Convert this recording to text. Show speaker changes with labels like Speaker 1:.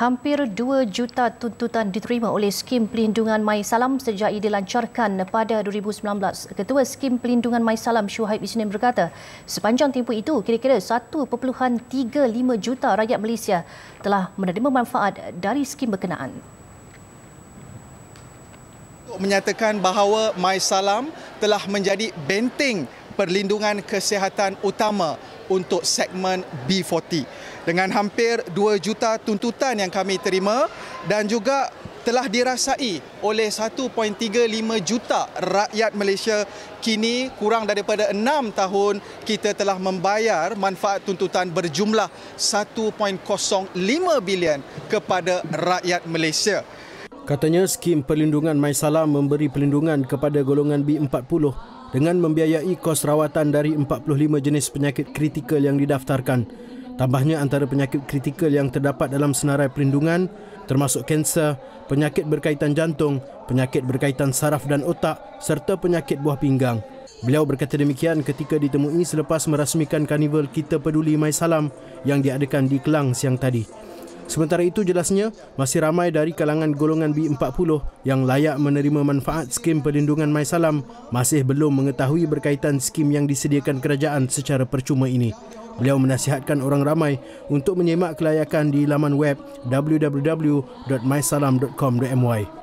Speaker 1: Hampir 2 juta tuntutan diterima oleh Skim Pelindungan Mai Salam sejak ia dilancarkan pada 2019. Ketua Skim Pelindungan Mai Salam Syuhaib Isnin berkata, sepanjang tempoh itu kira-kira 1.35 juta rakyat Malaysia telah menerima manfaat dari skim berkenaan.
Speaker 2: Menyatakan bahawa Mai Salam telah menjadi benteng perlindungan kesihatan utama untuk segmen B40 dengan hampir 2 juta tuntutan yang kami terima dan juga telah dirasai oleh 1.35 juta rakyat Malaysia kini kurang daripada 6 tahun kita telah membayar manfaat tuntutan berjumlah 1.05 bilion
Speaker 3: kepada rakyat Malaysia. Katanya skim perlindungan MySalam memberi perlindungan kepada golongan B40 dengan membiayai kos rawatan dari 45 jenis penyakit kritikal yang didaftarkan. Tambahnya antara penyakit kritikal yang terdapat dalam senarai perlindungan termasuk kanser, penyakit berkaitan jantung, penyakit berkaitan saraf dan otak serta penyakit buah pinggang. Beliau berkata demikian ketika ditemui selepas merasmikan karnival Kita Peduli Mai Salam yang diadakan di Kelang siang tadi. Sementara itu jelasnya masih ramai dari kalangan golongan B40 yang layak menerima manfaat skim perlindungan MySalam masih belum mengetahui berkaitan skim yang disediakan kerajaan secara percuma ini. Beliau menasihatkan orang ramai untuk menyemak kelayakan di laman web www.mysalam.com.my.